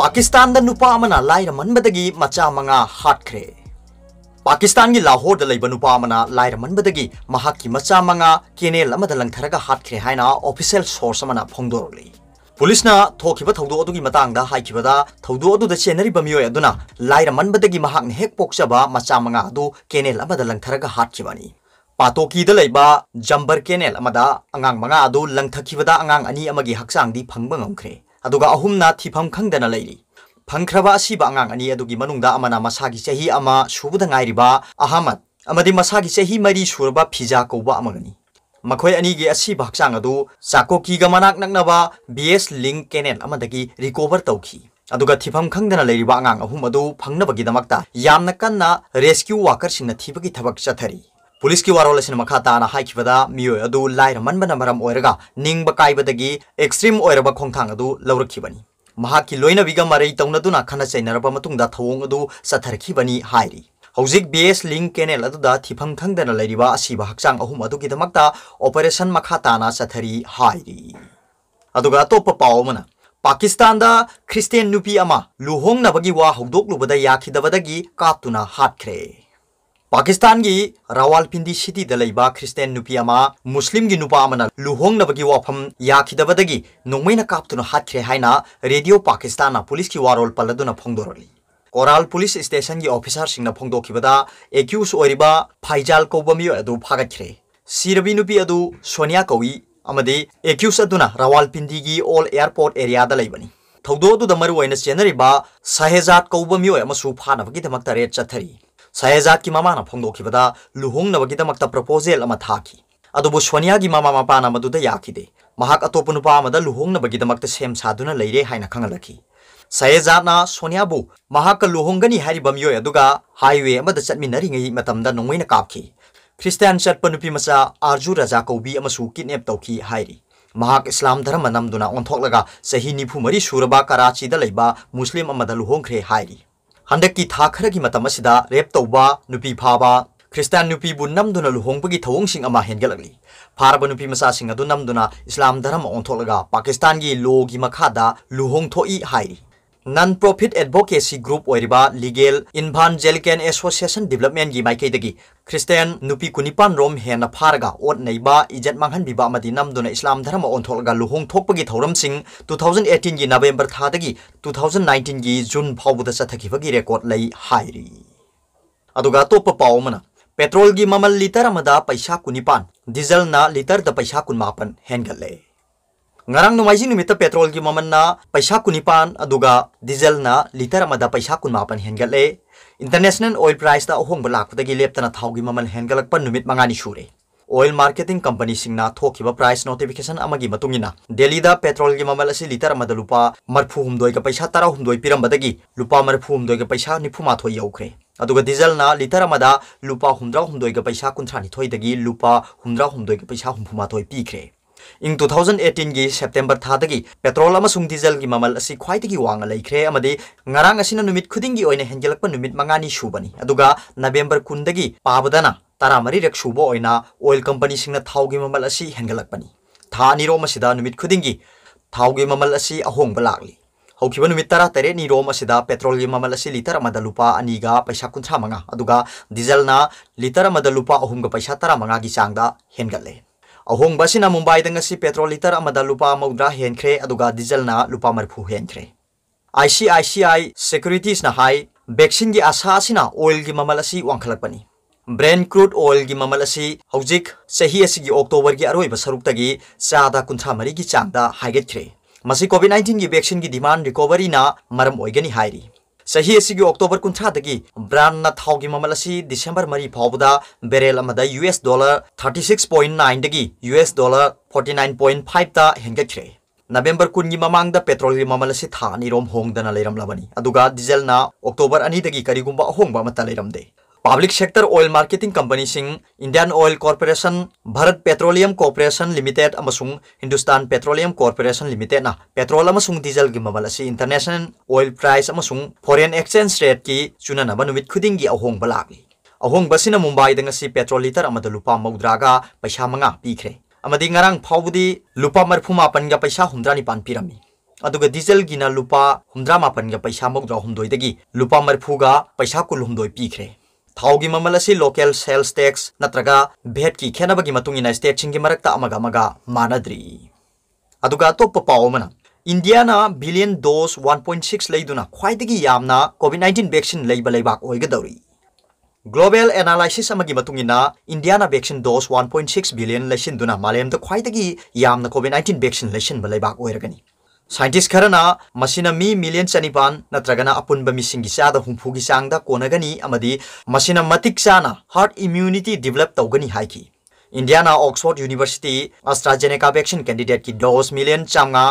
ಪಾಕಿಸ್ತಾನದ ನುಪಾ ಅಮನ ಲೈರ ಮನ್ಬದಗಿ ಮಚಾ ಮಂಗ ಹಾಟ್ಖ್ರೆ ಪಾಕಿಸ್ತಾನ್ಗೆ ಲಾಹೋರ್ದ ಲೈಬ ನುಪಾ ಅಮನ ಲೈರ ಮನ್ಬದಗಿ ಮಹಾಕಿ ಮಚಾ ಮಂಗ ಕೇನೆಲ್ ಅಮದ ಲಂಗ್ಥರಗ ಹಾಟ್ಖ್ರೆ ಹಾಯ್ನ ಆಫಿಸಿಯಲ್ ಸೋರ್ಸ್ ಅಮನ ಫೋಂಗ್ದೋರಲಿ पुलिसना थोखिब थौदो अदुगी मतांगदा हाइखिबदा थौदो अदुदा चेनरिब मियो अदुना लाइर मनबदगी महाकने हेक पोक्सबा मचा मंगा अदु केनेल अमदा लंगथरगा हाटखिबानी पातोकीदा लैबा जंबर केनेल अमदा अंगांग मंगा अदु लंगथखिबदा अंगांग अनी अमगी हक्सांगदी फंगब ngomkhre अदुगा अहुमना थीफम खंगदना लेरी फंख्रबा असीबा अंगांग अनी अदुगी मनुंगदा अमना मसागी चही अमा सुबुदा गायरिबा अहमद अमदि मसागी चही मरी सुरबा फिजा कौबा अमगनी मखोय अनीगी असीबा हक्चांग अदु चाकोकीगा मनाक नक्नबा बीएस लिंक कैनल अमदगी रिकवर तौखी अदुगा थीफम खंगदना लेरिबा अंगांग अहुम अदु फंगनबगी दमकता यामना कन्ना रेस्क्यू वर्कर सिंग थीबगी थबक चथरी पुलिस की मखा ताना हाइखिबदा मियो अदु लाइर मनबन मरम ओइरगा एक्सट्रीम ओइरबा खोंथांग अदु लौरखिबनी महाकी लोइनबिगा मरै तौनदुना खना चैनरबा मतुंगदा थवोंग अदु सथरखिबनी हाइरी हौजिक बीएस लिंक कैनल अदुदा थिफम खंगदन लैरिबा असीबा अतोप पावमना पाकिस्तानदा ख्रिस्टियन नुपी अमा लुहोंगनबगी वा हौदोकलुबदा पाकिस्तानगी रावालपिंडी सिटी लेबा ख्रिस्टेन नुपी अमा की नुपा अमना लुहोंगनबगी वाफम याखिदबदगी नोंगमैना कापतुन हाथ्रे रेडियो पाकिस्तान पुलिस की वारोल पलदुना फोंगदोरली कोराल पुलिस स्टेशन की ऑफिसर सिंह फोंदोखिबदा एक्यूज ओरिबा फाइजाल कोबमियो अदु फागथ्रे सिरबी नुपी अदु सोनिया कौई अमदे एक्यूज अदुना रावालपिंडी की ऑल एयरपोर्ट एरिया द लेबनी थौदो अदु दमरु ओइना सेनरिबा सहेजात कोबमियो अमसु फानबगी दमक चथरी सहेजा की ममान फोंदोब लुहोंगनबीदम प्रपोजल अबू सोनिया की ममा मपादे अतोप नुपाद लुहोंगनबीदम सेम सारे हाँ खल सहेजा है लुहोंगनी हाईवे चटमीनरी काी ख्रिस्तान चटप नुपी मच आर्जु रजा कौबी किडनेप तौखी इस्लाम धर्म ओंथोल चही मरी सूरब कराची लेब मुस्लिम लुहोंख्रे ꯍꯟꯗꯛꯀꯤ ꯊꯥ ꯈꯔꯒꯤ ꯃꯇꯝ ꯑꯁꯤꯗ ꯔꯦꯞ ꯇꯧꯕ ꯅꯨꯄꯤ ꯐꯥꯕ ꯈ꯭ꯔꯤꯁꯇꯥꯟ ꯅꯨꯄꯤꯕꯨ ꯅꯝꯗꯨꯅ ꯂꯨꯍꯣꯡꯕꯒꯤ ꯊꯧꯑꯣꯡꯁꯤꯡ ꯑꯃ ꯍꯦꯟꯒꯠꯂꯛꯂꯤ ꯐꯥꯔꯕ ꯅꯨꯄꯤ ꯃꯆꯥꯁꯤꯡ ꯑꯗꯨ ꯅꯝꯗꯨꯅ ꯏꯁꯂꯥꯝ ꯙꯔꯃ ꯑꯣꯟꯊꯣꯛꯂꯒ ꯄꯥꯀꯤꯁꯇꯥꯟꯒꯤ ꯂꯣꯒꯤ ꯃꯈꯥꯗ ꯂꯨꯍꯣꯡꯊꯣꯛꯏ ꯍꯥꯏꯔꯤ non profit advocacy group legal इनभान जेलकेन एसोसीएसन डेवलपमेंट की माइकेदगी ख्रिस्टन नुपी कुनिपान रोम हेन फारगा ओत नैबा इजत मंगन बिबा इस्लाम धर्म ओनथोलगा लुहोंग थोकपगी थौरम सिंह एटीन की नवेंबर था टू थादगी नाइनटीन की जून फाउद चथखिबगी रेकॉर्ड लै हाइरी अदुगा तोप पेट्रोल की ममल लीटर पैसा कुनीपान डीजल ना लीटर पैसा कुनमापन हेनगले ngarang numaiji numita petrol gi maman na paisa kunipan aduga diesel na liter amada paisa kunmapan hengatle international oil price अहोंब लापदी लेपना थाव की ममल हेंगल्प नुमित मंगानी सूरे ऑयल मार्केटिंग कंपनी थोब प्राइस नोटिफिकेशन दिल्ली पेट्रोल की ममल लीटर लुप मरफू हमदोग पैसा तरह हमदोई पीरबदी लुप मरफू हमदोग पैसा निफुमाथो यौखे डीजल लीटर लुप हमद्रा हमदोग पैसा कुंथ्रा निथोदी लुप हमद्रा हमदोग पैसा हूफुमाथो पीखे इं टू थाउज एटीन की सेप्टेम्बर था पेट्रोल डीजल की ममल खाईदांग लेख्रेमुद खुदी हेंगेल्प मंगानी सूबनी नवेंबर कुंद पादना तरामक सूब ओल कंपनी ममल हेंगेल्पनी था निरोम खुदी था की ममल अहोंब लाली तरह तेरे निरोम पेट्रोल की ममल लीटर लुप अग पैसा कुंथ्रा मंगा दीजलना लीटर लुप अहम पैसा तरह मंगा की चांगल ꯑꯍꯣꯡꯕꯁꯤꯅ ꯃꯨꯝꯕꯥꯏꯗ ꯉꯁꯤ ꯄꯦꯇ꯭ꯔꯣꯜ ꯂꯤꯇꯔ ꯑꯃꯗ ꯂꯨꯄꯥ ꯃꯧꯗ꯭ꯔꯥ ꯍꯦꯟꯈ꯭ꯔꯦ ꯑꯗꯨꯒ ꯗꯤꯖꯜꯅ ꯂꯨꯄꯥ ꯃꯔꯐꯨ ꯍꯦꯟꯈ꯭ꯔꯦ I C I C I ꯁꯦꯀ꯭ꯌꯨꯔꯤꯇꯤꯁꯅ ꯍꯥꯏ ꯚꯦꯛꯁꯤꯟꯒꯤ ꯑꯥꯁꯥ ꯑꯁꯤꯅ ꯑꯣꯏꯜꯒꯤ ꯃꯃꯜ ꯑꯁꯤ ꯋꯥꯡꯈꯠꯂꯛꯄꯅꯤ ब्रेन क्रूड ऑयल की ममल हजिक चाहिए अक्टोबर की अरब सरुक चाद कुंथ्रा मरी की चांग हाइगतरे कोविड नाइन्टीन की वैक्सीन की डिमांड रिकवरी मरम सही असी अक्टोबर कुंथ्रादगी ब्रांड थाव की ममल दिसंबर मरी फावदा barrel US dollar thirty six point nine US dollar forty nine point five हेंगख्रे नवेंबर कुन की पेट्रोल की ममल था अनीरोम होंदना लेरमलबनी डीजल अक्टोबर लेरमदे public sector oil marketing company Indian oil corporation Bharat petroleum corporation limited Hindustan petroleum corporation limited petrol diesel की ममल international oil price foreign exchange rate की चुनाव नुमित खुदिंग अहोंब लागी अहोंब मुंबई पेट्रोल लीटर लुप मौद्रागा पैसा मंगा पीखे ngaran लुप lupa paisa panga paisa humdra diesel की aduga diesel gina lupa humdra mapan ga paisa mokdra humdoi dagi lupa marphuga थाउगी ममल से लोकल सेल्स टैक्स नत्रा भेट की खेनब की मतुंग स्टेट सिंग मानद्री अटोप तो पाव मना इंडिया बिलियन डोज 1.6 सिक्स लेना खाई कोविड नाइन्टीन वैक्सीन लेब लेबाक ग्लोबल एनालाइसिस अमगी वैक्सीन डोज 1.6 बिलियन सिक्स दुना लेना द ख्वाइदगी कोविड नाइन्टीन वैक्सीन लेबागनी साइंटिस्ट खरना मसीना मी मिलियन चनीपान नत्रगना अपुनब मिसिंग की चादा हुंफू की चांगदा कोनगनी अमदी मसीना मतिक चाना हार्ट इम्यूनिटी डेवलप तौगनी हाइकी इंडियाना Oxford university AstraZeneca vaccine candidate की डोज मिलियन चामा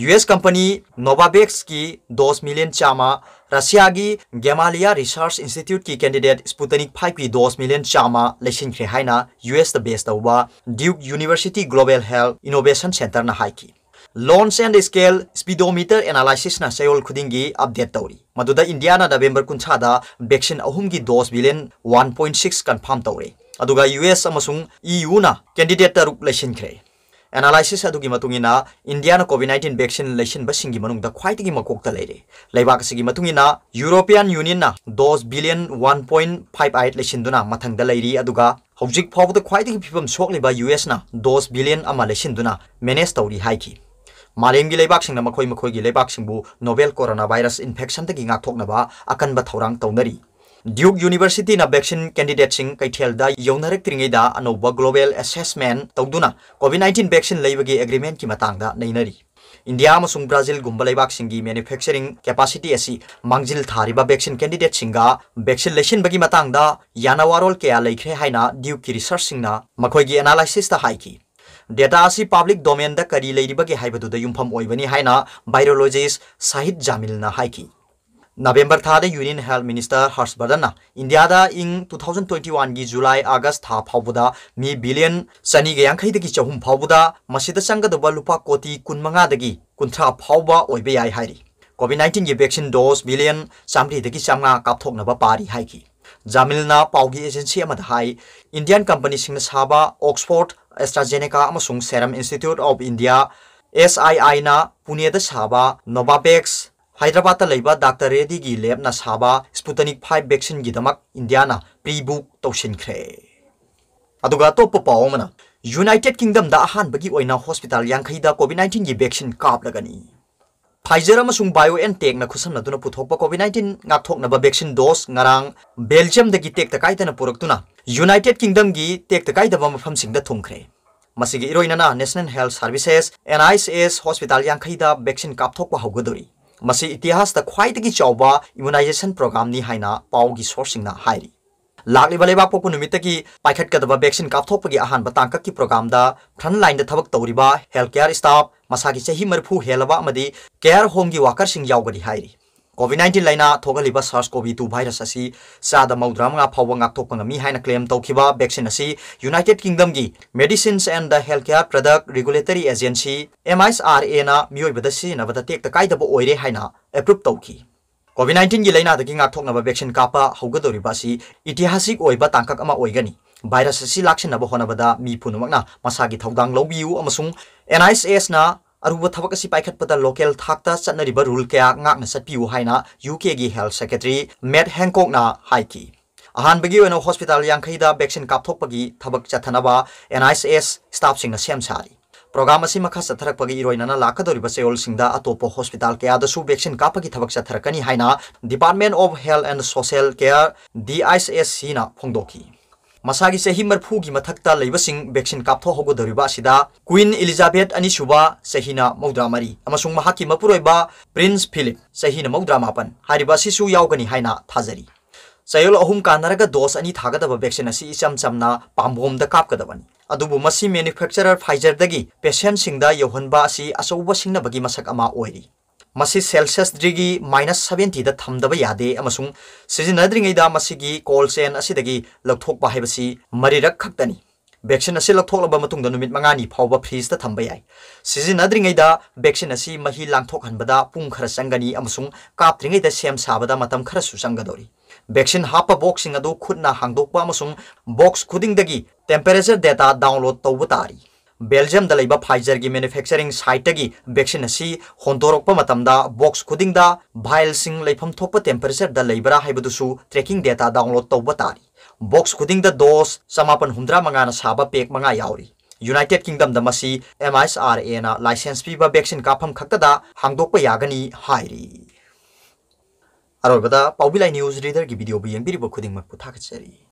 यूएस कंपनी नोवावेक्स की डोज मिलियन चामा रशिया की गेमालिया रिसर्च इंस्टीट्यूट की कैंडिडेट स्पुतनिक फाइव की डोज मिलियन चामा लेसिनख्रे हाइना यूएस द बेस्ट हुआ Duke university global health innovation centre ना की ꯂꯣꯟꯁ ꯑꯦꯟ ꯁ꯭ꯀꯦꯜ ꯁ꯭ꯄꯤꯗꯣꯃꯤꯇꯔ ꯑꯦꯅꯥꯂꯥꯏꯁꯤꯁꯅ ꯆꯌꯣꯜ ꯈꯨꯗꯤꯡꯒꯤ ꯑꯞꯗꯦꯠ ꯇꯧꯔꯤ ꯃꯗꯨꯗ ꯏꯟꯗꯤꯌꯥꯅ ꯅꯕꯦꯝꯕꯔ ꯀꯨꯟꯊ꯭ꯔꯥꯗ ꯚꯦꯛꯁꯤꯟ ꯑꯍꯨꯝꯒꯤ dose billion one point six confirm ꯇꯧꯔꯦ ꯑꯗꯨꯒ ꯌꯨ ꯑꯦꯁ ꯑꯃꯁꯨꯡ ꯏ ꯌꯨꯅ ꯀꯦꯟꯗꯤꯗꯦꯠ ꯇꯔꯨꯛ ꯂꯩꯁꯤꯟꯈ꯭ꯔꯦ ꯑꯦꯅꯥꯂꯥꯏꯁꯤꯁ ꯑꯗꯨꯒꯤ ꯃꯇꯨꯡ ꯏꯟꯅ ꯏꯟꯗꯤꯌꯥꯅ ꯀꯣꯚꯤꯗ ꯅꯥꯏꯟꯇꯤꯟ ꯚꯦꯛꯁꯤꯟ ꯂꯩꯁꯤꯟꯕꯁꯤꯡꯒꯤ ꯃꯅꯨꯡꯗ ꯈ꯭ꯋꯥꯏꯗꯒꯤ ꯃꯀꯣꯛꯇ ꯂꯩꯔꯦ ꯂꯩꯕꯥꯛ ꯑꯁꯤꯒꯤ ꯃꯇꯨꯡ ꯏꯟꯅ ꯌꯨꯔꯣꯄꯤꯌꯟ ꯌꯨꯅꯤꯌꯟꯅ dose billion one point five eight ꯂꯩꯁꯤꯟꯗꯨꯅ ꯃꯊꯪꯗ ꯂꯩꯔꯤ ꯑꯗꯨꯒ ꯍꯧꯖꯤꯛ ꯐꯥꯎꯕꯗ ꯈ꯭ꯋꯥꯏꯗꯒꯤ ꯐꯤꯚꯝ ꯁꯣꯛꯂꯤꯕ ꯌꯨ ꯑꯦꯁꯅ ꯗꯣꯁ ꯕꯤꯂꯤꯌꯟ ꯑꯃ ꯂꯩꯁꯤꯟꯗꯨꯅ ꯃꯦꯅꯦꯖ ꯇꯧꯔꯤ ꯍꯥꯏꯈꯤ मालेमगी लेबाकसिंगना मखोई मखोई लेबाकसिंगबु नोवेल कोरोना वायरस इन्फेक्शनदगी ngaktoknaba akanba thaurang taunari Duke university ना वैक्सीन कैंडिडेट सिंह कैथेल अनौब ग्लोबल असेसमेंट तौदुना कोविड नाइन्टीन वैक्सीन लेबगी एग्रीमेंट की मतांग इंडिया मसुंग ब्राजील गुंबा की मैन्युफैक्चरिंग कैपेसिटी असी मांगजिल वैक्सीन कैंडिडेट सिंगा वैक्सीन लेसिनबगी मतांग यानावारोल कया लेखरे ड्यूक की रिसर्च सिंगना मखोई की एनालिसिस डेटा असी पब्लिक डोमेन द करी लेरिबगे हाइबदुद युमफम ओइबनी हाइना साहिद जामिलना November that union health minister Harshvardhan India in two thousand twenty one की जुलाई अगस्त फाउद मी बिलियन चनीग यांखद की चहुम फाउद चंगदब लुपा कोटी कुन मंगादी कुंथ्रा फाउब ओबी कोविड नाइन्टीन की वैक्सीन डोज बिलियन चामरीदी चमगा कापथोनब पारी है जामिलना पागी एजेंसी इंडियन कंपनी साब ऑक्सफोर्ड ꯑꯦꯁꯇ꯭ꯔꯥꯖꯦꯅꯦꯀꯥ ꯑꯃꯁꯨꯡ Serum Institute of India S I ꯑꯥꯏꯅ ꯄꯨꯅꯦꯗ ꯁꯥꯕ ꯅꯣꯚꯥꯕꯦꯛꯁ ꯍꯥꯏꯗ꯭ꯔꯕꯥꯗꯇ ꯂꯩꯕ ꯗꯥꯛꯇꯔ ꯔꯦꯗꯤꯒꯤ ꯂꯦꯞꯅ ꯁꯥꯕ ꯁ꯭ꯄꯨꯇꯅꯤꯛ ꯐꯥꯏꯚ ꯚꯦꯛꯁꯤꯟꯒꯤꯗꯃꯛ ꯏꯟꯗꯤꯌꯥꯅ ꯄ꯭ꯔꯤ ꯕꯨꯛ ꯇꯧꯁꯤꯟꯈ꯭ꯔꯦ ꯑꯗꯨꯒ ꯑꯇꯣꯞꯄ ꯄꯥꯎ ꯑꯃꯅ ꯌꯨꯅꯥꯏꯇꯦꯗ ꯀꯤꯡꯗꯝꯗ ꯑꯍꯥꯟꯕꯒꯤ ꯑꯣꯏꯅ ꯍꯣꯁꯄꯤꯇꯥꯜ ꯌꯥꯡꯈꯩꯗ ꯀꯣꯚꯤꯗ ꯅꯥꯏꯟꯇꯤꯟꯒꯤ ꯚꯦꯛꯁꯤꯟ ꯀꯥꯞꯂꯒꯅꯤ फाइजर बायो एन टेक् खुसम पुथोप कोविड नाइन गाथोब वैक्सीन डोस नरंग बेलजियम टेक् कायदना यूनाइटेड किंगडम की टेक् कायदब मौम थे इरोना National Health Services N I S hospital यांखद वैक्सीन कापोपरी मसी इतिहास खाई चौब इम्यूनाइजेशन पोग्रामी पाव सोर्स है लाभ लेबा पोकुमित पाखटगदब वैक्सीन काफ्प की अहम तक की पोग्राम फ्रंट लाइन तौरीब हेल्थ केयर स्टाफ मसा की चाह मरफू हेल्बी केयर होम की वाकर यौगरी कोविड नाइन्टीन लाइना थोल सर्स कोविड टू भाईरस चाद मौद्रा है क्लेम तौब वैक्सीन यूनाइटेड किंगडम की medicine and health care product regulatory agency M I R एना मोयद तेक्त कायदे है अप्रूव तौकी ꯀꯣꯚꯤꯗ ꯅꯥꯏꯟꯇꯤꯟꯒꯤ ꯂꯥꯏꯅꯥꯗꯒꯤ ꯉꯥꯛꯊꯣꯛꯅꯕ ꯚꯦꯛꯁꯤꯟ ꯀꯥꯞꯄ ꯍꯧꯒꯗꯧꯔꯤꯕ ꯑꯁꯤ ꯏꯇꯤꯍꯥꯁꯤꯛ ꯑꯣꯏꯕ ꯇꯥꯡꯀꯛ ꯑꯃ ꯑꯣꯏꯒꯅꯤ ꯚꯥꯏꯔꯁ ꯑꯁꯤ ꯂꯥꯛꯁꯤꯟꯅꯕ ꯍꯣꯠꯅꯕꯗ ꯃꯤ ꯄꯨꯝꯅꯃꯛꯅ ꯃꯁꯥꯒꯤ ꯊꯧꯗꯥꯡ ꯂꯧꯕꯤꯌꯨ अमसुंग एनआईएसएसना अरुब थबक असी पाइखटपद लोकल थाकता चटनरीब रूल क्या ngaakna satpiu haina UK gi health secretary Matt Hancock na haiki ahanbagi oina hospital yangkhaida vaccine kapthokpagi thabak chathanaba NICS staff singna sem sari programme असी मखा चथरपगी इरोइनना अटोप चेयोलसिंगदा अतोप हॉस्पिटल कयादसु वैक्सीन कापगी थबक चथरकनी department of health and social care D I S C ना फोंगदोकी मसागी चही मरफू की मथक वैक्सीन कापथोहगदरीबा क्वीन एलिजाबेथ अनीसुबा चहीना मौद्रा मरी अमसुंग महाकी मपुरोइबा प्रिंस फिलिप चहीना मौद्रा मापन हारिबा थाजरी चयोल अहम कानरगा दोस अनी थागदबा वैक्सीन इचम चम पाम्बोमदा कापकदबनी मेनुफेक्चर फाइजर पेसेंट यौनब मसकरी मसी सेल्सियस डिग्री माइनस सेवेंटी थमदब यादे सिजनद्रीदी कॉल चेन लौटोप है मरीरक खतनी वैक्सीन लौटोल नुम फाव फ्रीज थम जाएनद्रीद वैक्सीन मही लाथोद पुं खर चंगनी काप्रीद सेम साब खरसू चंगदरी वैक्सीन हाप बॉक्स खुद हादोप बॉक्स खुद टेम्परेचर डेटा डाउनलोड तब तारी बेलजियम लेब फाइजर की मैनुफेक्चरिंग साइट की वैक्सीन होंदोरप बॉक्स खुद भाइल लेफम टेम्परेचर लेबरा है ट्रेकिंग डेटा डाउनलोड तब तारी बॉक्स खुद दोस चमापन हूंद्रा मंगा साब पेक मंगा यावरी United Kingdom M S R A ना लाइसेंस पीब वैक्सीन काफम खक्त हांदोप यागनी हायरी अरब पाबीलाई न्यूज रीडर की भीडियो भी यंग खुदिंग थाकचरी